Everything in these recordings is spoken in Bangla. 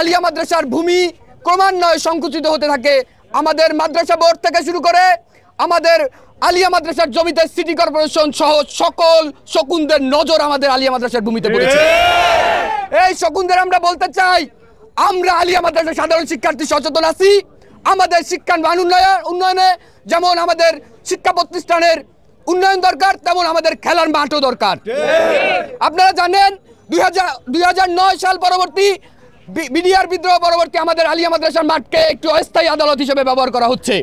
আলিয়া মাদ্রাসার ভূমি ক্রমান্বয়ে সংকুচিত হতে থাকে আমাদের মাদ্রাসা বোর্ড থেকে শুরু করে আমাদের আলিয়া মাদ্রাসার জমিতে সিটি কর্পোরেশন সহ সকল শকুনদের নজর আমাদের আলিয়া মাদ্রাসার ভূমিতে পড়েছে এই শকুনদের আমরা বলতে চাই আমরা আলিয়া মাদ্রাসার সাধারণ শিক্ষার্থী সচেতন আছি আমাদের শিক্ষার মান উন্নয়ন উন্নয়নে যেমন আমাদের শিক্ষা প্রতিষ্ঠানের উন্নয়ন দরকার তেমন আমাদের খেলার মাঠও দরকার আপনারা জানেন দুই হাজার সাল পরবর্তী বিডিআর বিদ্রোহ পরবর্তী আমাদের আলিয়া মাদ্রাসার মাঠকে একটি অস্থায়ী আদালত হিসেবে ব্যবহার করা হচ্ছে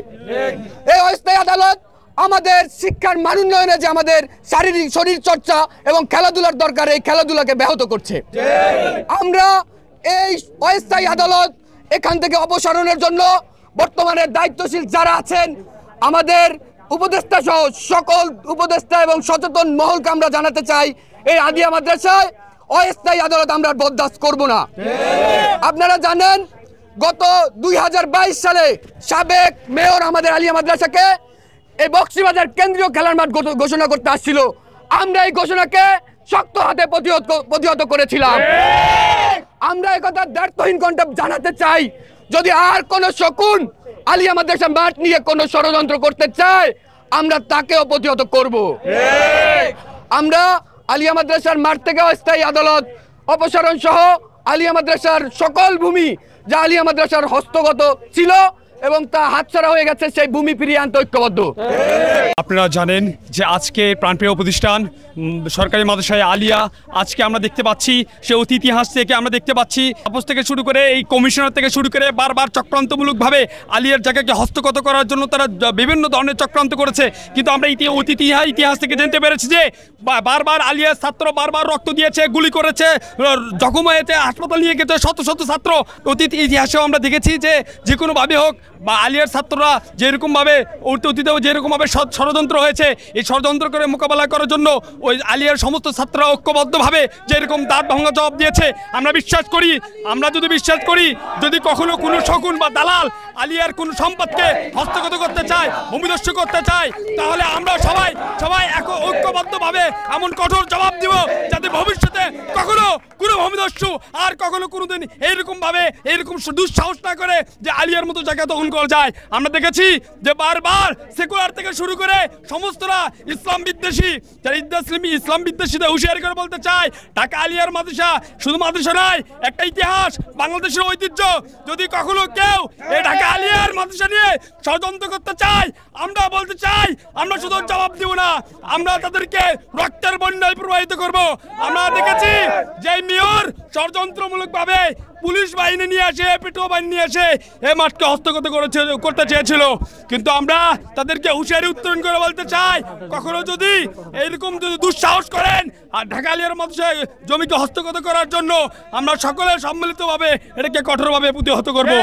এই অস্থায়ী আদালত আমাদের শিক্ষার মান উন্নয়নে যে আমাদের শারীরিক শরীর চর্চা এবং খেলাধুলার দরকার এই খেলাধুলাকে ব্যাহত করছে আমরা এই অস্থায়ী আদালত এখান থেকে অপসারণের জন্য বর্তমানে দায়িত্বশীল যারা আছেন আমাদের উপদেষ্টা সহ সকল উপদেষ্টা এবং সচেতন মহলকে আমরা জানাতে চাই এই আদিয়া মাদ্রাসায় অস্থায়ী আদালত আমরা বরদাস্ত করব না আপনারা জানেন গত দুই সালে সাবেক মেয়র আমাদের আলিয়া মাদ্রাসাকে এই বক্সিবাজার কেন্দ্রীয় খেলার মাঠ ঘোষণা করতে আসছিল আমরা এই ঘোষণাকে শক্ত হাতে প্রতিহত প্রতিহত করেছিলাম আমরা একথা দ্বার্থহীন কণ্ঠে জানাতে চাই যদি আর কোনো শকুন আলিয়া মাদ্রাসা মাঠ নিয়ে কোনো ষড়যন্ত্র করতে চায় আমরা তাকেও প্রতিহত করব আমরা আলিয়া মাদ্রাসার মাঠ থেকে অস্থায়ী আদালত অপসারণ সহ আলিয়া মাদ্রাসার সকল ভূমি যা আলিয়া মাদ্রাসার হস্তগত ছিল এবং তা হাতছাড়া হয়ে গেছে সেই ভূমি ফিরিয়ে আনতে ঐক্যবদ্ধ আপনারা জানেন যে আজকে প্রাণপ্রিয় প্রতিষ্ঠান সরকারি মাদ্রাসায় আলিয়া আজকে আমরা দেখতে পাচ্ছি সে ইতিহাস থেকে আমরা দেখতে পাচ্ছি আপস থেকে শুরু করে এই কমিশনার থেকে শুরু করে বারবার চক্রান্তমূলকভাবে আলিয়ার জায়গাকে হস্তগত করার জন্য তারা বিভিন্ন ধরনের চক্রান্ত করেছে কিন্তু আমরা ইতিহাস ইতিহাস থেকে জানতে পেরেছি যে বারবার আলিয়ার ছাত্র বারবার রক্ত দিয়েছে গুলি করেছে জখম হয়েছে হাসপাতাল নিয়ে গেছে শত শত ছাত্র অতীত ইতিহাসেও আমরা দেখেছি যে যে কোনোভাবে হোক বা আলিয়ার ছাত্ররা যেরকমভাবে অতীতেও যেরকমভাবে সৎ ষড়যন্ত্র হয়েছে এই ষড়যন্ত্র করে মোকাবেলা করার জন্য ওই আলিয়ার সমস্ত ছাত্ররা ঐক্যবদ্ধভাবে যেরকম দাঁত ভাঙা জবাব দিয়েছে আমরা বিশ্বাস করি আমরা যদি বিশ্বাস করি যদি কখনো কোনো শকুন বা দালাল আলিয়ার কোন সম্পদকে হস্তগত করতে চায় ভূমিদস্য করতে চায় তাহলে আমরা সবাই সবাই এক ঐক্যবদ্ধভাবে এমন কঠোর জবাব দিব যাতে ভবিষ্যতে কখনো কোনো আমি দস্যু আর কখনো কোনোদিন এইরকমভাবে এইরকম দুঃসাহস না করে যে আলিয়ার মতো জায়গা দখল করা যায় আমরা দেখেছি যে বারবার সেকুলার থেকে শুরু করে সমস্তরা ইসলাম বিদ্বেষী যারা ইসলামী ইসলাম বিদ্বেষীদের হুঁশিয়ারি করে বলতে চায় ঢাকা আলিয়ার মাদ্রাসা শুধু মাদ্রাসা নয় একটা ইতিহাস বাংলাদেশের ঐতিহ্য যদি কখনো কেউ এ ঢাকা আলিয়ার মাদ্রাসা নিয়ে ষড়যন্ত্র করতে চায় আমরা বলতে চাই আমরা শুধু জবাব দিব না আমরা তাদেরকে রক্তের বন্যায় প্রবাহিত করব আমরা দেখেছি যে মিয়র পর ষড়যন্ত্রমূলকভাবে পুলিশ বাহিনী নিয়ে আসে পেট্রো বাহিনী নিয়ে আসে এ মাঠকে হস্তগত করেছে করতে চেয়েছিল কিন্তু আমরা তাদেরকে হুঁশিয়ারি উত্তরণ করে বলতে চাই কখনো যদি এইরকম যদি দুঃসাহস করেন আর ঢাকালিয়ার মতো জমিকে হস্তগত করার জন্য আমরা সকলে সম্মিলিতভাবে এটাকে কঠোরভাবে প্রতিহত করব